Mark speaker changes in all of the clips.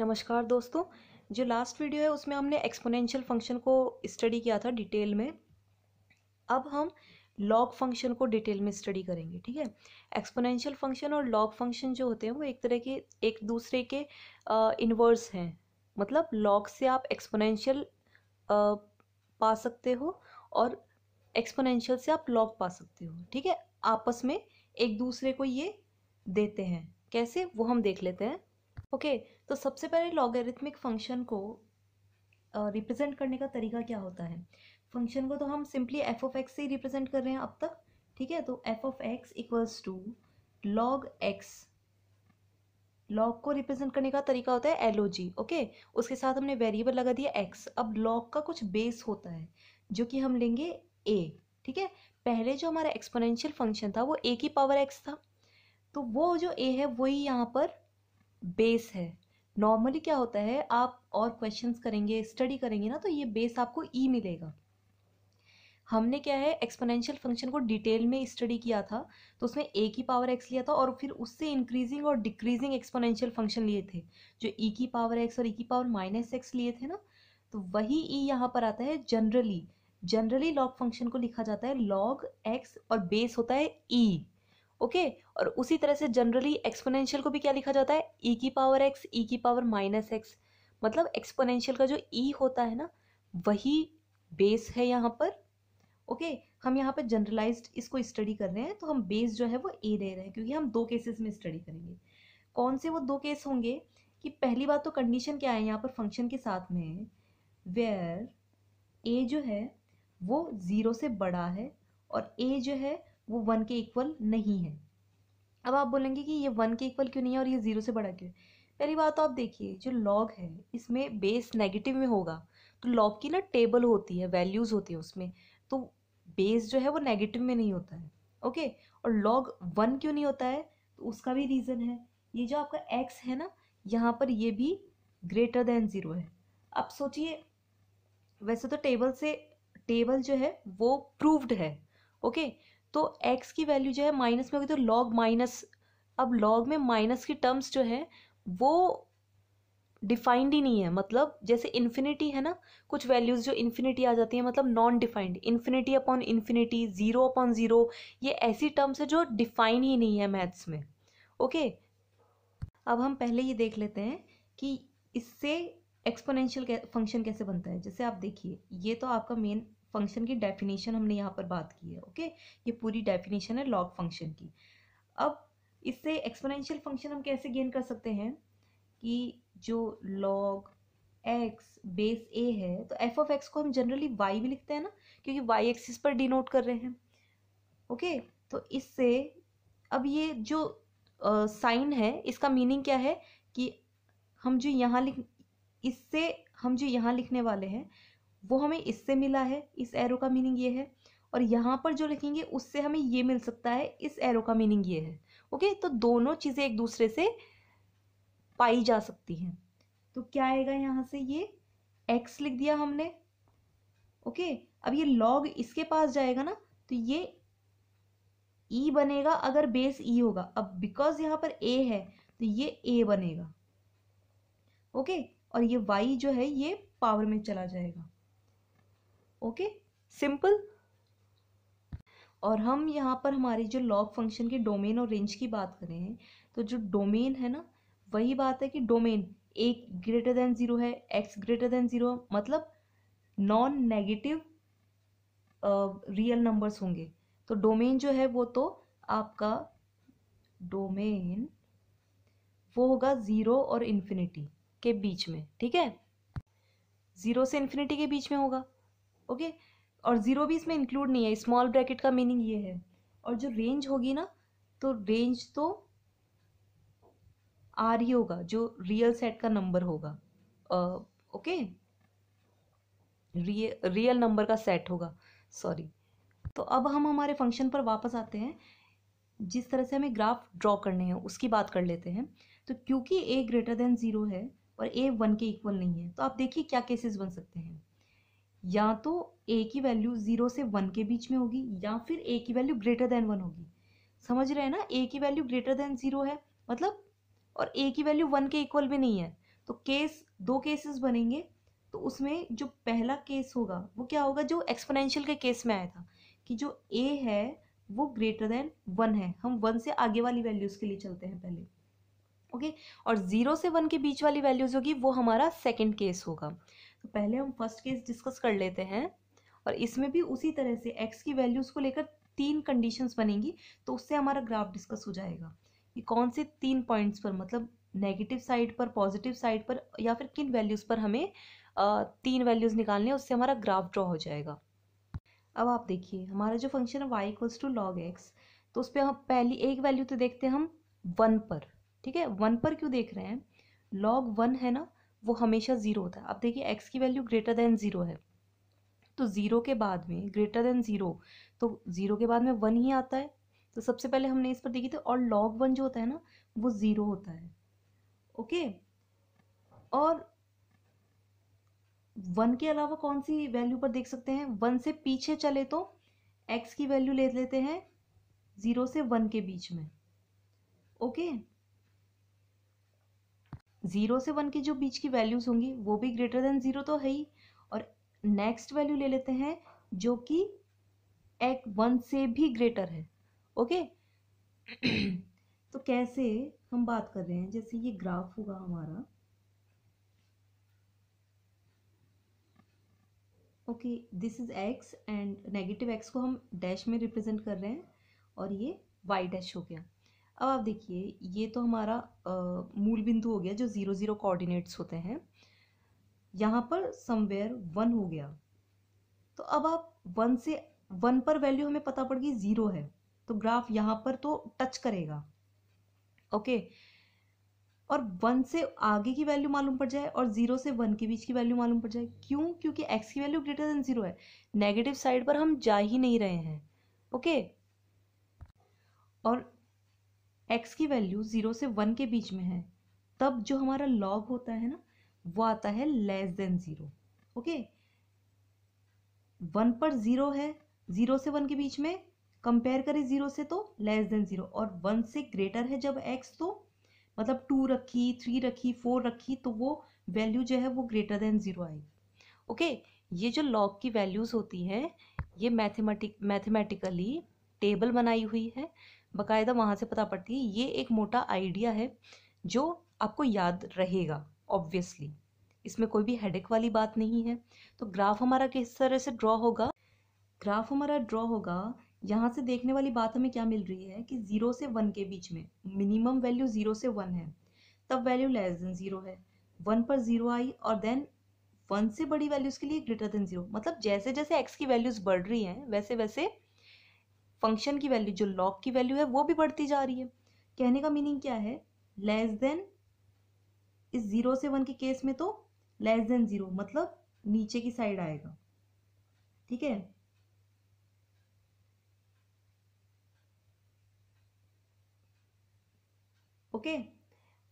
Speaker 1: नमस्कार दोस्तों जो लास्ट वीडियो है उसमें हमने एक्सपोनेंशियल फंक्शन को स्टडी किया था डिटेल में अब हम लॉग फंक्शन को डिटेल में स्टडी करेंगे ठीक है एक्सपोनेंशियल फंक्शन और लॉग फंक्शन जो होते हैं वो एक तरह के एक दूसरे के इन्वर्स uh, हैं मतलब लॉग से आप एक्सपोनेंशियल uh, पा सकते हो और एक्सपोनेंशियल से आप लॉग पा सकते हो ठीक है आपस में एक दूसरे को ये देते हैं कैसे वो हम देख लेते हैं ओके okay, तो सबसे पहले लॉगरिथमिक फंक्शन को रिप्रेजेंट करने का तरीका क्या होता है फंक्शन को तो हम सिंपली एफ ऑफ एक्स से ही रिप्रेजेंट कर रहे हैं अब तक ठीक है तो f of x equals to log x log को रिप्रेजेंट करने का तरीका होता है एल ओ जी ओके उसके साथ हमने वेरिएबल लगा दिया एक्स अब लॉग का कुछ बेस होता है जो कि हम लेंगे ए ठीक है पहले जो हमारा एक्सपोनेंशियल फंक्शन था वो ए की पावर एक्स था तो वो जो ए है वही यहाँ पर बेस है नॉर्मली क्या होता है आप और क्वेश्चंस करेंगे स्टडी करेंगे ना तो ये बेस आपको ई e मिलेगा हमने क्या है एक्सपोनेंशियल फंक्शन को डिटेल में स्टडी किया था तो उसमें ए की पावर एक्स लिया था और फिर उससे इंक्रीजिंग और डिक्रीजिंग एक्सपोनेंशियल फंक्शन लिए थे जो ई e की पावर एक्स और ई e की पावर माइनस एक्स लिए थे ना तो वही ई e यहाँ पर आता है जनरली जनरली लॉग फंक्शन को लिखा जाता है लॉग एक्स और बेस होता है ई e. ओके और उसी तरह से जनरली एक्सपोनेंशियल को भी क्या लिखा जाता है ई e की पावर एक्स ई की पावर माइनस एक्स मतलब एक्सपोनेंशियल का जो ई e होता है ना वही बेस है यहाँ पर ओके okay, हम यहाँ पर जनरलाइज्ड इसको स्टडी कर रहे हैं तो हम बेस जो है वो ए दे रहे हैं क्योंकि हम दो केसेस में स्टडी करेंगे कौन से वो दो केस होंगे कि पहली बात तो कंडीशन क्या है यहाँ पर फंक्शन के साथ में वेयर ए जो है वो ज़ीरो से बड़ा है और ए जो है वो वन के इक्वल नहीं है अब आप बोलेंगे कि ये वन के इक्वल क्यों नहीं है और ये ज़ीरो से बड़ा क्यों पहली बात तो आप देखिए जो लॉग है इसमें बेस नेगेटिव में होगा तो लॉग की ना टेबल होती है वैल्यूज़ होती है उसमें तो बेस जो है वो नेगेटिव में नहीं होता है ओके और लॉग वन क्यों नहीं होता है तो उसका भी रीज़न है ये जो आपका एक्स है ना यहाँ पर ये भी ग्रेटर देन ज़ीरो है अब सोचिए वैसे तो टेबल से टेबल जो है वो प्रूव्ड है ओके okay? तो एक्स की वैल्यू जो है माइनस में होगी तो लॉग माइनस अब लॉग में माइनस की टर्म्स जो है वो डिफाइंड ही नहीं है मतलब जैसे इन्फिनिटी है ना कुछ वैल्यूज़ जो इन्फिनिटी आ जाती है मतलब non defined infinity upon infinity zero upon zero ये ऐसी टर्म्स है जो डिफाइन ही नहीं है मैथ्स में ओके अब हम पहले ये देख लेते हैं कि इससे एक्सपोनेंशियल फंक्शन कैसे बनता है जैसे आप देखिए ये तो आपका मेन फंक्शन की डेफिनेशन हमने यहाँ पर बात की है ओके ये पूरी डेफिनेशन है लॉग फंक्शन की अब इससे एक्सपोनेंशियल फंक्शन हम कैसे गेन कर सकते हैं कि जो लॉग एक्स बेस ए है तो एफ ऑफ एक्स को हम जनरली वाई भी लिखते हैं ना क्योंकि वाई एक्सिस पर डिनोट कर रहे हैं ओके तो इससे अब ये जो साइन है इसका मीनिंग क्या है कि हम जो यहाँ लिख इससे हम जो यहाँ लिखने वाले हैं वो हमें इससे मिला है इस एरो का मीनिंग ये है और यहाँ पर जो लिखेंगे उससे हमें ये मिल सकता है इस एरो का मीनिंग ये है ओके तो दोनों चीज़ें एक दूसरे से पाई जा सकती हैं तो क्या आएगा यहाँ से ये एक्स लिख दिया हमने ओके अब ये लॉग इसके पास जाएगा ना तो ये ई e बनेगा अगर बेस ई e होगा अब बिकॉज यहाँ पर ए है तो ये ए बनेगा ओके और ये वाई जो है ये पावर में चला जाएगा ओके सिंपल और हम यहाँ पर हमारी जो लॉग फंक्शन के डोमेन और रेंज की बात कर रहे हैं तो जो डोमेन है ना वही बात है कि डोमेन एक ग्रेटर देन ज़ीरो है एक्स ग्रेटर देन ज़ीरो मतलब नॉन नेगेटिव रियल नंबर्स होंगे तो डोमेन जो है वो तो आपका डोमेन वो होगा ज़ीरो और इन्फिनिटी के बीच में ठीक है ज़ीरो से इन्फिनिटी के बीच में होगा ओके और ज़ीरो भी इसमें इंक्लूड नहीं है स्मॉल ब्रैकेट का मीनिंग ये है और जो रेंज होगी ना तो रेंज तो आर ही होगा जो रियल सेट का नंबर होगा ओके रियल रियल नंबर का सेट होगा सॉरी तो अब हम हमारे फंक्शन पर वापस आते हैं जिस तरह से हमें ग्राफ ड्रॉ करने हैं उसकी बात कर लेते हैं तो क्योंकि ए ग्रेटर देन ज़ीरो है और ए वन के इक्वल नहीं है तो आप देखिए क्या केसेस बन सकते हैं या तो ए की वैल्यू जीरो से वन के बीच में होगी या फिर ए की वैल्यू ग्रेटर देन वन होगी समझ रहे हैं ना ए की वैल्यू ग्रेटर देन जीरो है मतलब और ए की वैल्यू वन के इक्वल भी नहीं है तो केस दो केसेस बनेंगे तो उसमें जो पहला केस होगा वो क्या होगा जो एक्सपोनेंशियल के केस में आया था कि जो ए है वो ग्रेटर देन वन है हम वन से आगे वाली वैल्यूज़ के लिए चलते हैं पहले ओके और ज़ीरो से वन के बीच वाली वैल्यूज़ होगी वो हमारा सेकेंड केस होगा तो पहले हम फर्स्ट केस डिस्कस कर लेते हैं और इसमें भी उसी तरह से एक्स की वैल्यूज़ को लेकर तीन कंडीशंस बनेंगी तो उससे हमारा ग्राफ डिस्कस हो जाएगा कि कौन से तीन पॉइंट्स पर मतलब नेगेटिव साइड पर पॉजिटिव साइड पर या फिर किन वैल्यूज़ पर हमें तीन वैल्यूज़ निकालने उससे हमारा ग्राफ ड्रॉ हो जाएगा अब आप देखिए हमारा जो फंक्शन है y equals to log x तो उस पर हम पहली एक वैल्यू तो देखते हैं हम वन पर ठीक है वन पर क्यों देख रहे हैं लॉग वन है ना वो हमेशा ज़ीरो होता है अब देखिए एक्स की वैल्यू ग्रेटर देन ज़ीरो है तो ज़ीरो के बाद में ग्रेटर देन ज़ीरो तो ज़ीरो के बाद में वन ही आता है तो सबसे पहले हमने इस पर देखी थी और लॉग वन जो होता है ना वो ज़ीरो होता है ओके और वन के अलावा कौन सी वैल्यू पर देख सकते हैं वन से पीछे चले तो एक्स की वैल्यू ले लेते हैं ज़ीरो से वन के बीच में ओके okay? ज़ीरो से वन के जो बीच की वैल्यूज़ होंगी वो भी ग्रेटर देन ज़ीरो तो है ही और नेक्स्ट वैल्यू ले लेते हैं जो कि एक वन से भी ग्रेटर है ओके तो कैसे हम बात कर रहे हैं जैसे ये ग्राफ होगा हमारा okay this is x and negative x को हम डैश में रिप्रेजेंट कर रहे हैं और ये वाई डैश हो गया अब आप देखिए ये तो हमारा मूल बिंदु हो गया जो ज़ीरो ज़ीरो कोऑर्डिनेट्स होते हैं यहाँ पर समवेयर वन हो गया तो अब आप वन से वन पर वैल्यू हमें पता पड़ गई ज़ीरो है तो ग्राफ यहाँ पर तो टच करेगा ओके और वन से आगे की वैल्यू मालूम पड़ जाए और जीरो से वन के बीच की वैल्यू मालूम पड़ जाए क्यों क्योंकि एक्स की वैल्यू ग्रेटर देन जीरो है नेगेटिव साइड पर हम जा ही नहीं रहे हैं ओके और एक्स की वैल्यू ज़ीरो से वन के बीच में है तब जो हमारा लॉग होता है ना वो आता है less than zero okay one पर ज़ीरो है ज़ीरो से वन के बीच में कंपेयर करें ज़ीरो से तो लेस देन ज़ीरो और वन से ग्रेटर है जब एक्स तो मतलब टू रखी थ्री रखी फोर रखी तो वो वैल्यू जो है वो ग्रेटर देन ज़ीरो आएगी ओके ये जो लॉग की वैल्यूज़ होती है ये मैथमेटिक मैथमेटिकली टेबल बनाई हुई है बाकायदा वहाँ से पता पड़ती है ये एक मोटा आइडिया है जो आपको याद रहेगा ऑब्वियसली इसमें कोई भी हेडेक वाली बात नहीं है तो ग्राफ हमारा किस तरह से ड्रॉ होगा ग्राफ हमारा ड्रॉ होगा यहाँ से देखने वाली बात हमें क्या मिल रही है कि ज़ीरो से वन के बीच में मिनिमम वैल्यू ज़ीरो से वन है तब वैल्यू लेस देन ज़ीरो है वन पर ज़ीरो आई और देन वन से बड़ी वैल्यूज़ के लिए ग्रेटर देन ज़ीरो मतलब जैसे जैसे एक्स की वैल्यूज़ बढ़ रही हैं वैसे वैसे फंक्शन की वैल्यू जो लॉग की वैल्यू है वो भी बढ़ती जा रही है कहने का मीनिंग क्या है लेस देन इस जीरो से वन के केस में तो लेस देन जीरो मतलब नीचे की साइड आएगा ठीक है ओके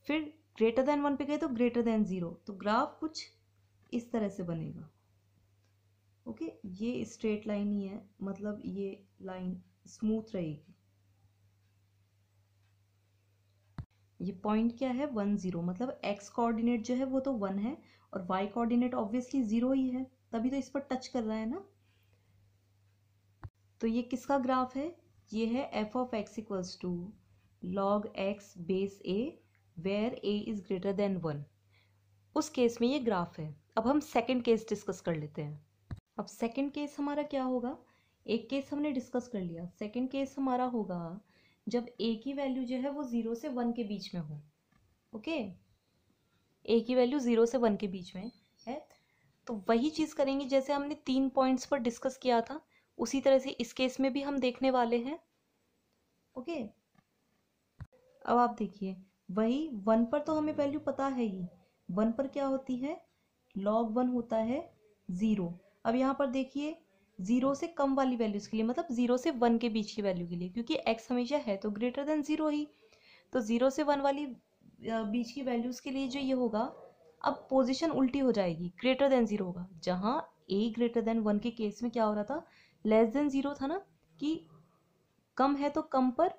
Speaker 1: फिर ग्रेटर देन वन पे गए तो ग्रेटर देन जीरो तो ग्राफ कुछ इस तरह से बनेगा ओके ये स्ट्रेट लाइन ही है मतलब ये लाइन स्मूथ रहेगी ये पॉइंट क्या है वन जीरो मतलब एक्स कोऑर्डिनेट जो है वो तो वन है और वाई कोऑर्डिनेट ऑब्वियसली ज़ीरो ही है तभी तो इस पर टच कर रहा है ना तो ये किसका ग्राफ है ये है f of x equals to log x base a where a is greater than one उस केस में ये ग्राफ है अब हम सेकेंड केस डिस्कस कर लेते हैं अब सेकेंड केस हमारा क्या होगा एक केस हमने डिस्कस कर लिया सेकेंड केस हमारा होगा जब ए की वैल्यू जो है वो ज़ीरो से वन के बीच में हो ओके ए की वैल्यू ज़ीरो से वन के बीच में है तो वही चीज़ करेंगे जैसे हमने तीन पॉइंट्स पर डिस्कस किया था उसी तरह से इस केस में भी हम देखने वाले हैं ओके अब आप देखिए वही वन पर तो हमें वैल्यू पता है ही वन पर क्या होती है लॉग वन होता है ज़ीरो अब यहाँ पर देखिए जीरो से कम वाली वैल्यूज के लिए मतलब जीरो से वन के बीच की वैल्यू के लिए क्योंकि एक्स हमेशा है तो ग्रेटर देन जीरो ही तो जीरो से वन वाली बीच की वैल्यूज के लिए जो ये होगा अब पोजिशन उल्टी हो जाएगी ग्रेटर देन जीरो होगा जहाँ ए ग्रेटर देन वन के केस में क्या हो रहा था लेस देन जीरो था ना कि कम है तो कम पर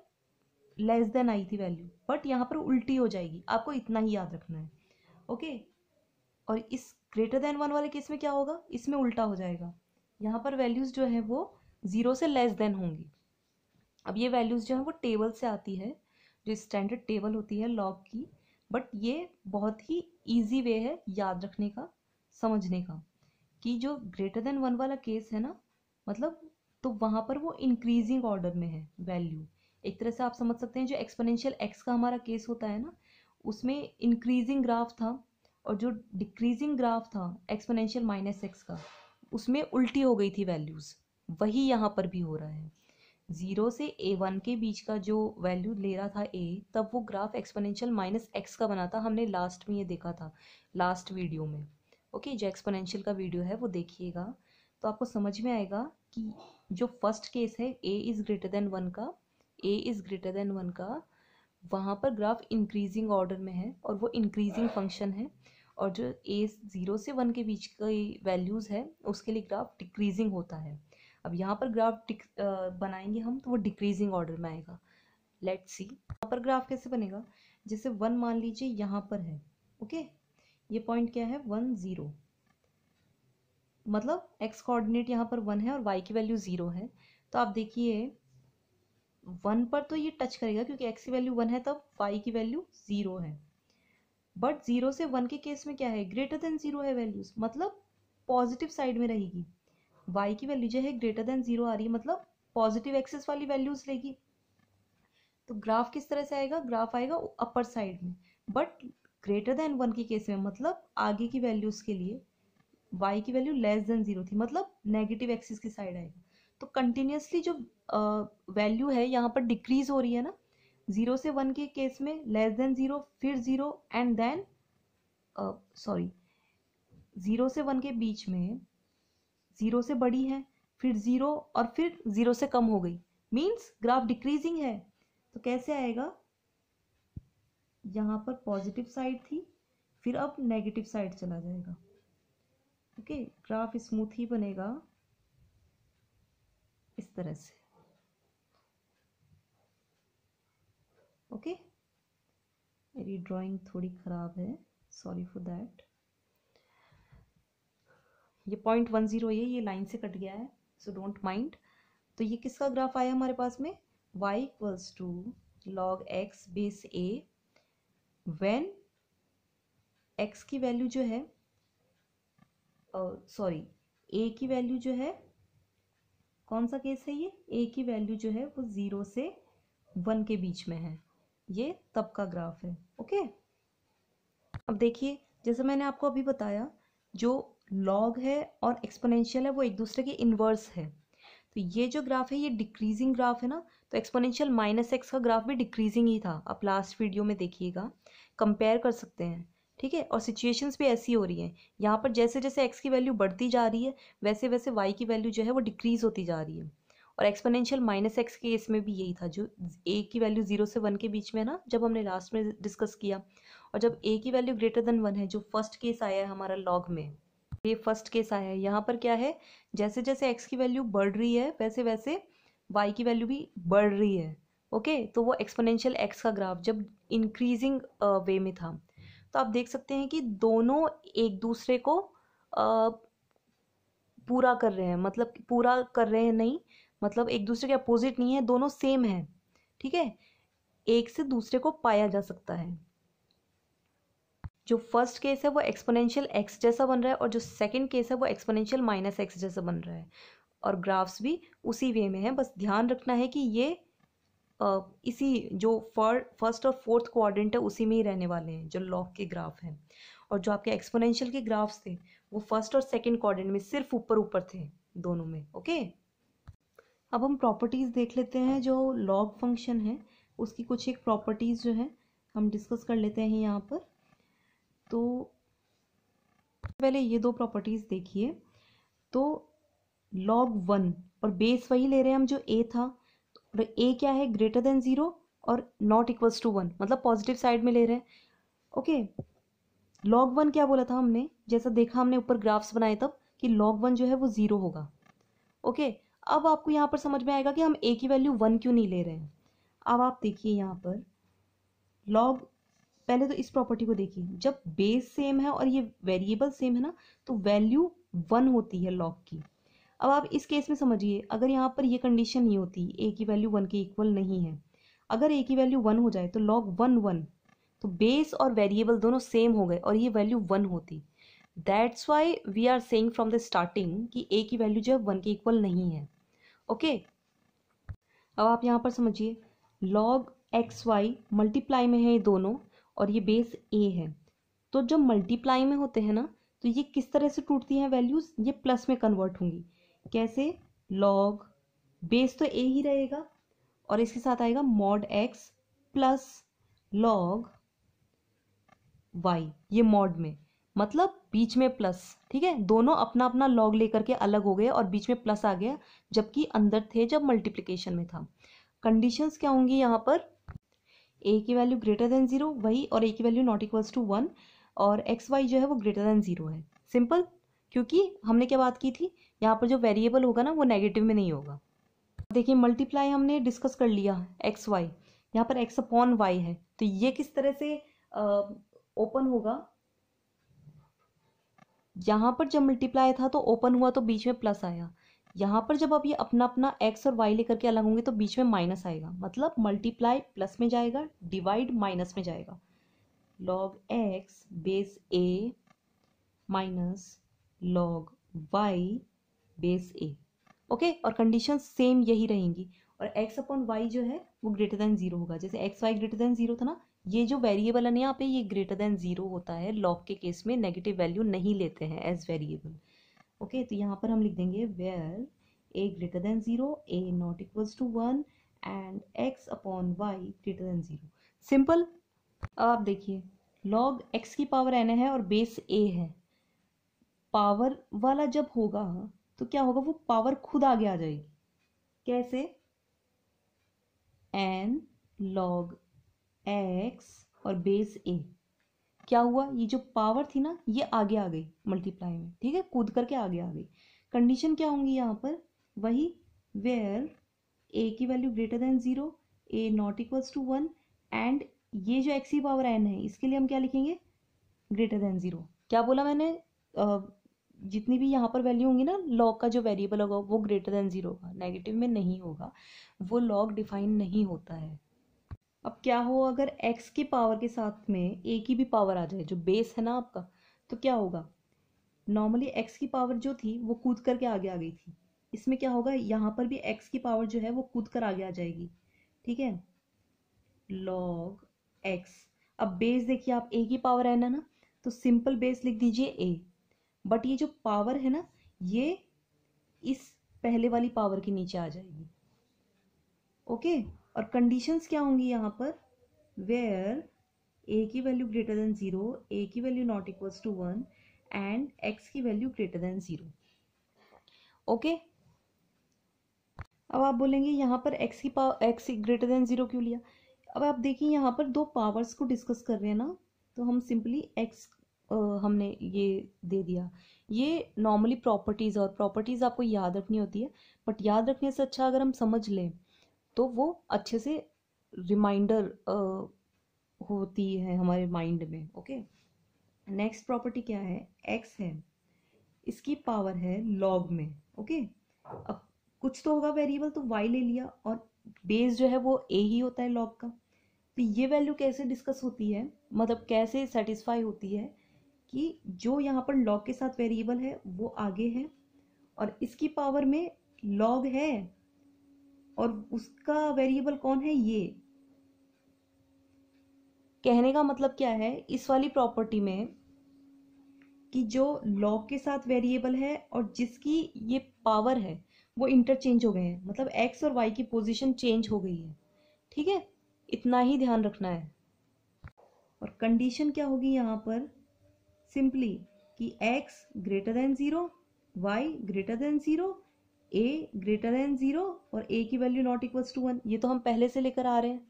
Speaker 1: लेस देन आई थी वैल्यू बट यहाँ पर उल्टी हो जाएगी आपको इतना ही याद रखना है ओके और इस ग्रेटर देन वन वाले केस में क्या होगा इसमें उल्टा हो जाएगा यहाँ पर वैल्यूज़ जो है वो ज़ीरो से लेस देन होंगी अब ये वैल्यूज़ जो है वो टेबल से आती है जो स्टैंडर्ड टेबल होती है लॉग की बट ये बहुत ही ईजी वे है याद रखने का समझने का कि जो ग्रेटर देन वन वाला केस है ना मतलब तो वहाँ पर वो इंक्रीजिंग ऑर्डर में है वैल्यू एक तरह से आप समझ सकते हैं जो एक्सपोनेंशियल एक्स का हमारा केस होता है ना उसमें इंक्रीजिंग ग्राफ था और जो डिक्रीजिंग ग्राफ था एक्सपोनेंशियल माइनस एक्स का उसमें उल्टी हो गई थी वैल्यूज़ वही यहाँ पर भी हो रहा है ज़ीरो से ए वन के बीच का जो वैल्यू ले रहा था ए तब वो ग्राफ एक्सपोनेंशियल माइनस एक्स का बना था हमने लास्ट में ये देखा था लास्ट वीडियो में ओके जो एक्सपोनेंशियल का वीडियो है वो देखिएगा तो आपको समझ में आएगा कि जो फर्स्ट केस है a is greater than one का a is greater than one का वहाँ पर ग्राफ इंक्रीजिंग ऑर्डर में है और वो इंक्रीजिंग फंक्शन है और जो ए ज़ीरो से वन के बीच की वैल्यूज़ है उसके लिए ग्राफ डिक्रीजिंग होता है अब यहाँ पर ग्राफ बनाएंगे हम तो वो डिक्रीजिंग ऑर्डर में आएगा लेट सी यहाँ पर ग्राफ कैसे बनेगा जैसे वन मान लीजिए यहाँ पर है ओके ये पॉइंट क्या है वन ज़ीरो मतलब एक्स कोऑर्डिनेट यहाँ पर वन है और वाई की वैल्यू ज़ीरो है तो आप देखिए वन पर तो ये टच करेगा क्योंकि एक्स की वैल्यू वन है तब वाई की वैल्यू ज़ीरो है बट जीरो से वन के केस में क्या है ग्रेटर देन जीरो है वैल्यूज मतलब पॉजिटिव साइड में रहेगी वाई की वैल्यू जो है ग्रेटर देन जीरो आ रही है मतलब पॉजिटिव एक्सेस वाली वैल्यूज रहेगी तो ग्राफ किस तरह से आएगा ग्राफ आएगा अपर साइड में बट ग्रेटर देन वन के केस में मतलब आगे की वैल्यूज के लिए वाई की वैल्यू लेस देन जीरो थी मतलब नेगेटिव एक्सिस की साइड आएगा तो कंटिन्यूसली जो वैल्यू है यहाँ पर डिक्रीज हो रही है ना जीरो से वन के केस में लेस देन जीरो फिर zero and then sorry zero से वन के बीच में जीरो से बड़ी है फिर जीरो और फिर जीरो से कम हो गई मीन्स ग्राफ डिक्रीजिंग है तो कैसे आएगा यहाँ पर पॉजिटिव साइड थी फिर अब नेगेटिव साइड चला जाएगा ओके ग्राफ स्मूथ ही बनेगा इस तरह से मेरी ड्राइंग थोड़ी ख़राब है सॉरी फॉर दैट ये पॉइंट वन ज़ीरो ये लाइन से कट गया है सो डोंट माइंड तो ये किसका ग्राफ आया हमारे पास में y equals to log x base a when x की वैल्यू जो है सॉरी uh, ए की वैल्यू जो है कौन सा केस है ये ए की वैल्यू जो है वो ज़ीरो से वन के बीच में है ये तब का ग्राफ है ओके अब देखिए जैसे मैंने आपको अभी बताया जो लॉग है और एक्सपोनेंशियल है वो एक दूसरे के इन्वर्स है तो ये जो ग्राफ है ये डिक्रीजिंग ग्राफ है ना तो एक्सपोनेंशियल माइनस एक्स का ग्राफ भी डिक्रीजिंग ही था आप लास्ट वीडियो में देखिएगा कंपेयर कर सकते हैं ठीक है और सिचुएशंस भी ऐसी हो रही हैं यहाँ पर जैसे जैसे एक्स की वैल्यू बढ़ती जा रही है वैसे वैसे वाई की वैल्यू जो है वो डिक्रीज़ होती जा रही है और एक्सपोनेंशियल माइनस एक्स के केस में भी यही था जो ए की वैल्यू जीरो से वन के बीच में ना जब हमने लास्ट में डिस्कस किया और जब ए की वैल्यू ग्रेटर देन वन है जो फर्स्ट केस आया है हमारा लॉग में ये फर्स्ट केस आया है यहाँ पर क्या है जैसे जैसे एक्स की वैल्यू बढ़ रही है वैसे वैसे वाई की वैल्यू भी बढ़ रही है ओके तो वो एक्सपोनेंशियल एक्स का ग्राफ जब इंक्रीजिंग वे में था तो आप देख सकते हैं कि दोनों एक दूसरे को पूरा कर रहे हैं मतलब पूरा कर रहे हैं नहीं मतलब एक दूसरे के अपोजिट नहीं है दोनों सेम है ठीक है एक से दूसरे को पाया जा सकता है जो फर्स्ट केस है वो एक्सपोनेंशियल एक्स जैसा बन रहा है और जो सेकंड केस है वो एक्सपोनेंशियल माइनस एक्स जैसा बन रहा है और ग्राफ्स भी उसी वे में है बस ध्यान रखना है कि ये आ, इसी जो फर्स्ट और फोर्थ क्वाड्रेंट है उसी में ही रहने वाले हैं जो लॉक के ग्राफ हैं और जो आपके एक्सपोनेंशियल के ग्राफ्स थे वो फर्स्ट और सेकेंड क्वाड्रेंट में सिर्फ ऊपर ऊपर थे दोनों में ओके अब हम प्रॉपर्टीज़ देख लेते हैं जो लॉग फंक्शन है उसकी कुछ एक प्रॉपर्टीज़ जो है हम डिस्कस कर लेते हैं यहाँ पर तो पहले ये दो प्रॉपर्टीज़ देखिए तो लॉग वन और बेस वही ले रहे हैं हम जो ए था तो ए क्या है ग्रेटर देन ज़ीरो और नॉट इक्वल्स टू वन मतलब पॉजिटिव साइड में ले रहे हैं ओके लॉग वन क्या बोला था हमने जैसा देखा हमने ऊपर ग्राफ्स बनाए तब कि लॉग वन जो है वो ज़ीरो होगा ओके okay, अब आपको यहाँ पर समझ में आएगा कि हम ए की वैल्यू वन क्यों नहीं ले रहे हैं अब आप देखिए यहाँ पर लॉग पहले तो इस प्रॉपर्टी को देखिए जब बेस सेम है और ये वेरिएबल सेम है ना तो वैल्यू वन होती है लॉग की अब आप इस केस में समझिए अगर यहाँ पर ये कंडीशन नहीं होती ए की वैल्यू वन के इक्वल नहीं है अगर ए की वैल्यू वन हो जाए तो लॉग वन वन तो बेस और वेरिएबल दोनों सेम हो गए और ये वैल्यू वन होती that's why we are saying from the starting कि ए की वैल्यू जो है वन के इक्वल नहीं है ओके अब आप यहाँ पर समझिए लॉग एक्स वाई मल्टीप्लाई में है ये दोनों और ये बेस ए है तो जब मल्टीप्लाई में होते हैं ना तो ये किस तरह से टूटती हैं वैल्यूज ये प्लस में कन्वर्ट होंगी कैसे लॉग बेस तो ए ही रहेगा और इसके साथ आएगा mod x plus log y ये मॉड में मतलब बीच में प्लस ठीक है दोनों अपना अपना लॉग लेकर के अलग हो गए और बीच में प्लस आ गया जबकि अंदर थे जब मल्टीप्लीकेशन में था कंडीशंस क्या होंगी यहाँ पर ए की वैल्यू ग्रेटर देन जीरो वही और ए की value not equals to one और एक्स वाई जो है वो ग्रेटर देन जीरो है सिंपल क्योंकि हमने क्या बात की थी यहाँ पर जो वेरिएबल होगा ना वो नेगेटिव में नहीं होगा देखिए मल्टीप्लाई हमने डिस्कस कर लिया एक्स वाई यहाँ पर एक्स अपॉन वाई है तो ये किस तरह से ओपन होगा यहाँ पर जब मल्टीप्लाई था तो ओपन हुआ तो बीच में प्लस आया यहाँ पर जब आप ये अपना अपना एक्स और वाई लेकर के अलग होंगे तो बीच में माइनस आएगा मतलब मल्टीप्लाई प्लस में जाएगा डिवाइड माइनस में जाएगा log x base a minus log y base a okay और कंडीशन सेम यही रहेंगी और एक्स अपॉन वाई जो है वो ग्रेटर देन जीरो होगा जैसे x y greater than zero था ना ये जो वेरिएबल है ना यहाँ पे ये ग्रेटर देन ज़ीरो होता है लॉग के केस में नेगेटिव वैल्यू नहीं लेते हैं एज वेरिएबल ओके तो यहाँ पर हम लिख देंगे where a greater than zero a not equals to one and x upon y greater than zero simple अब आप देखिए लॉग एक्स की पावर एन है और बेस ए है पावर वाला जब होगा तो क्या होगा वो पावर खुद आगे आ जाएगी कैसे एन लॉग एक्स और बेस ए क्या हुआ ये जो पावर थी ना ये आगे आ गई मल्टीप्लाई में ठीक है कूद करके आगे आ गई कंडीशन क्या होंगी यहाँ पर वही वेयर ए की value greater than zero a not equals to one and ये जो एक्स की पावर एन है इसके लिए हम क्या लिखेंगे ग्रेटर देन जीरो क्या बोला मैंने जितनी भी यहाँ पर वैल्यू होंगी ना लॉग का जो वेरिएबल होगा वो ग्रेटर देन जीरो होगा नेगेटिव में नहीं होगा वो लॉग डिफाइन नहीं होता है अब क्या हो अगर एक्स की पावर के साथ में ए की भी पावर आ जाए जो बेस है ना आपका तो क्या होगा नॉर्मली एक्स की पावर जो थी वो कूद करके आगे आ गई थी इसमें क्या होगा यहाँ पर भी एक्स की पावर जो है वो कूद कर आगे आ जाएगी ठीक है लॉग एक्स अब बेस देखिए आप ए की पावर है ना ना तो सिंपल बेस लिख दीजिए ए बट ये जो पावर है ना ये इस पहले वाली पावर के नीचे आ जाएगी ओके okay? और कंडीशंस क्या होंगी यहाँ पर वेयर ए की value greater than zero a की value not equals to one and x की value greater than zero okay अब आप बोलेंगे यहाँ पर एक्स की power x greater than zero क्यों लिया अब आप देखिए यहाँ पर दो पावर्स को डिस्कस कर रहे हैं ना तो हम सिंपली एक्स हमने ये दे दिया ये नॉर्मली प्रॉपर्टीज़ और प्रॉपर्टीज़ आपको याद रखनी होती है बट याद रखने से अच्छा अगर हम समझ लें तो वो अच्छे से रिमाइंडर होती है हमारे माइंड में ओके नेक्स्ट प्रॉपर्टी क्या है एक्स है इसकी पावर है लॉग में ओके अब कुछ तो होगा वेरिएबल तो वाई ले लिया और बेस जो है वो ए ही होता है लॉग का तो ये वैल्यू कैसे डिस्कस होती है मतलब कैसे सेटिस्फाई होती है कि जो यहाँ पर लॉग के साथ वेरिएबल है वो आगे है और इसकी पावर में लॉग है और उसका वेरिएबल कौन है ये कहने का मतलब क्या है इस वाली प्रॉपर्टी में कि जो लॉग के साथ वेरिएबल है और जिसकी ये पावर है वो इंटरचेंज हो गए हैं मतलब एक्स और वाई की पोजीशन चेंज हो गई है ठीक है इतना ही ध्यान रखना है और कंडीशन क्या होगी यहाँ पर सिंपली कि x greater than zero y greater than zero a greater than zero और ए की value not equals to one ये तो हम पहले से लेकर आ रहे हैं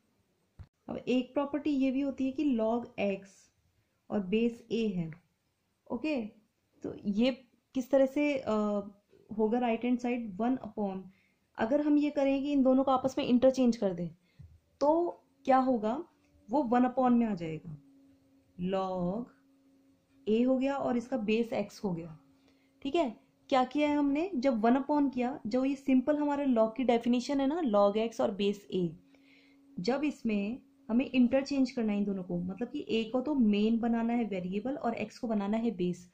Speaker 1: अब एक प्रॉपर्टी ये भी होती है कि लॉग एक्स और बेस ए है ओके तो ये किस तरह से आ, होगा right hand side one upon अगर हम ये करें कि इन दोनों को आपस में इंटरचेंज कर दें तो क्या होगा वो वन अपॉन में आ जाएगा लॉग ए हो गया और इसका बेस एक्स हो गया ठीक है क्या किया है हमने जब वन अपॉन किया जो ये सिंपल हमारे लॉग की डेफिनेशन है ना लॉग एक्स और बेस ए जब इसमें हमें इंटरचेंज करना है इन दोनों को मतलब कि ए को तो मेन बनाना है वेरिएबल और एक्स को बनाना है बेस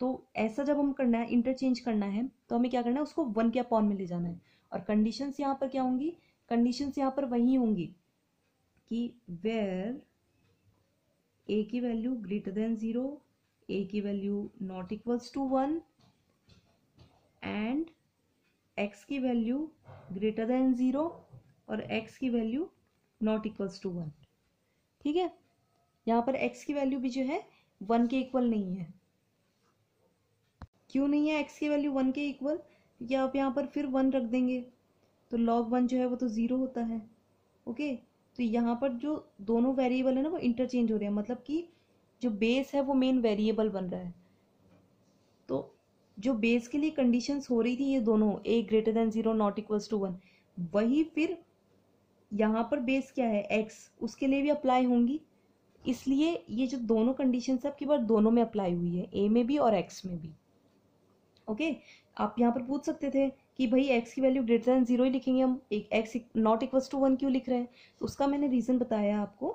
Speaker 1: तो ऐसा जब हम करना है इंटरचेंज करना है तो हमें क्या करना है उसको वन के अपॉन में ले जाना है और कंडीशन यहाँ पर क्या होंगी कंडीशन यहाँ पर वही होंगी कि वेयर ए की value greater than zero a की value not equals to one and x की वैल्यू ग्रेटर देन ज़ीरो और एक्स की value not equals to one ठीक है यहाँ पर एक्स की वैल्यू भी जो है वन के इक्वल नहीं है क्यों नहीं है एक्स की वैल्यू वन के इक्वल क्योंकि आप यहाँ पर फिर वन रख देंगे तो लॉग वन जो है वो तो ज़ीरो होता है ओके तो यहाँ पर जो दोनों वेरिएबल है ना वो इंटरचेंज हो रहे हैं मतलब कि जो बेस है वो मेन वेरिएबल बन रहा है तो जो बेस के लिए कंडीशन हो रही थी ये दोनों a greater than zero not equals to one वही फिर यहाँ पर बेस क्या है एक्स उसके लिए भी अप्लाई होंगी इसलिए ये जो दोनों कंडीशन आपकी बार दोनों में अप्लाई हुई है ए में भी और एक्स में भी ओके okay? आप यहाँ पर पूछ सकते थे कि भाई एक्स की वैल्यू ग्रेटर देन जीरो ही लिखेंगे हम एक x not equals to one क्यों लिख रहे हैं तो उसका मैंने रीज़न बताया आपको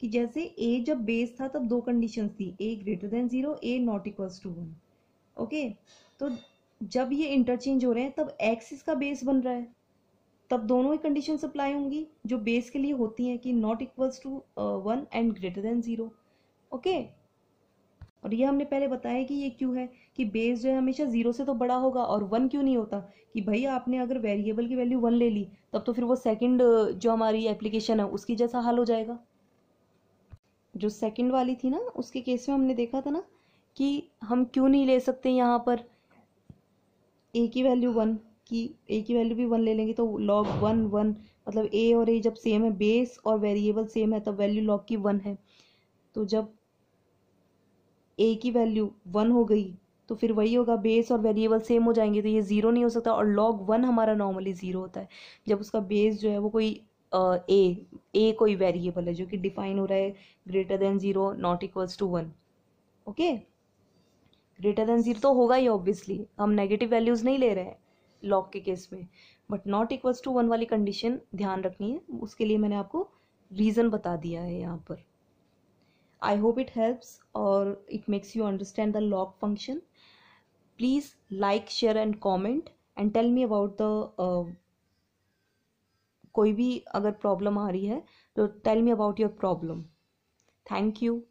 Speaker 1: कि जैसे ए जब बेस था तब दो कंडीशन थी a greater than zero a not equals to one okay तो जब ये इंटरचेंज हो रहे हैं तब एक्स इसका बेस बन रहा है तब दोनों ही कंडीशन अप्लाई होंगी जो बेस के लिए होती हैं कि not equals to one and greater than zero okay और ये हमने पहले बताया कि ये क्यों है कि बेस जो है हमेशा जीरो से तो बड़ा होगा और वन क्यों नहीं होता कि भाई आपने अगर वेरिएबल की वैल्यू वन ले ली तब तो फिर वो सेकंड uh, जो हमारी एप्लीकेशन है उसकी जैसा हाल हो जाएगा जो सेकंड वाली थी ना उसके केस में हमने देखा था ना कि हम क्यों नहीं ले सकते यहाँ पर ए की वैल्यू वन की ए की वैल्यू भी वन ले लेंगे तो लॉग वन वन मतलब ए और ए जब सेम है बेस और वेरिएबल सेम है तब वैल्यू लॉग की वन है तो जब ए की वैल्यू वन हो गई तो फिर वही होगा बेस और वेरिएबल सेम हो जाएंगे तो ये ज़ीरो नहीं हो सकता और लॉग वन हमारा नॉर्मली ज़ीरो होता है जब उसका बेस जो है वो कोई ए ए कोई वेरिएबल है जो कि डिफाइन हो रहा है greater than zero not equals to one okay greater than zero तो होगा ही ऑब्वियसली हम नेगेटिव वैल्यूज़ नहीं ले रहे हैं लॉक के केस में but not equals to one वाली कंडीशन ध्यान रखनी है उसके लिए मैंने आपको रीज़न बता दिया है यहाँ पर आई होप इट हेल्प्स और it makes you understand the log function please like share and comment and tell me about the कोई भी अगर प्रॉब्लम आ रही है तो tell me about your problem thank you